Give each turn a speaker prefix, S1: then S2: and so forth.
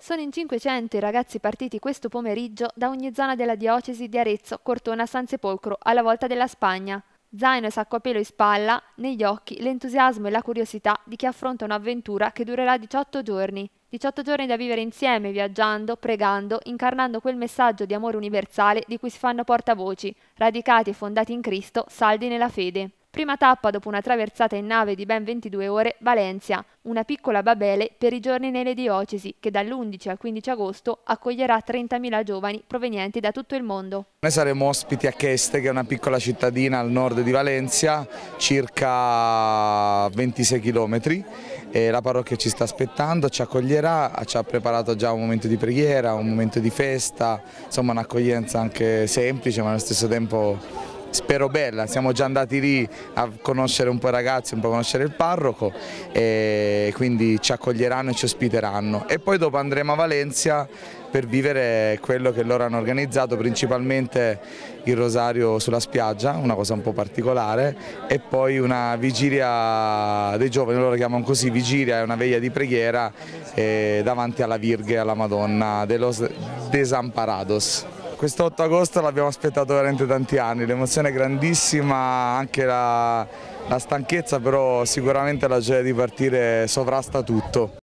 S1: Sono in 500 i ragazzi partiti questo pomeriggio da ogni zona della diocesi di Arezzo, Cortona, San Sepolcro, alla volta della Spagna. Zaino e sacco a pelo in spalla, negli occhi l'entusiasmo e la curiosità di chi affronta un'avventura che durerà 18 giorni. 18 giorni da vivere insieme, viaggiando, pregando, incarnando quel messaggio di amore universale di cui si fanno portavoci, radicati e fondati in Cristo, saldi nella fede. Prima tappa dopo una traversata in nave di ben 22 ore, Valencia, una piccola Babele per i giorni nelle diocesi che dall'11 al 15 agosto accoglierà 30.000 giovani provenienti da tutto il mondo.
S2: Noi saremo ospiti a Cheste, che è una piccola cittadina al nord di Valencia, circa 26 km. E la parrocchia ci sta aspettando, ci accoglierà, ci ha preparato già un momento di preghiera, un momento di festa, insomma un'accoglienza anche semplice ma allo stesso tempo spero bella, siamo già andati lì a conoscere un po' i ragazzi, un po' a conoscere il parroco e quindi ci accoglieranno e ci ospiteranno e poi dopo andremo a Valencia per vivere quello che loro hanno organizzato, principalmente il rosario sulla spiaggia, una cosa un po' particolare, e poi una vigilia dei giovani, loro la chiamano così, vigilia è una veglia di preghiera eh, davanti alla Virghe, alla Madonna, de los Desamparados. Questo 8 agosto l'abbiamo aspettato veramente tanti anni, l'emozione è grandissima, anche la, la stanchezza però sicuramente la gioia di partire sovrasta tutto.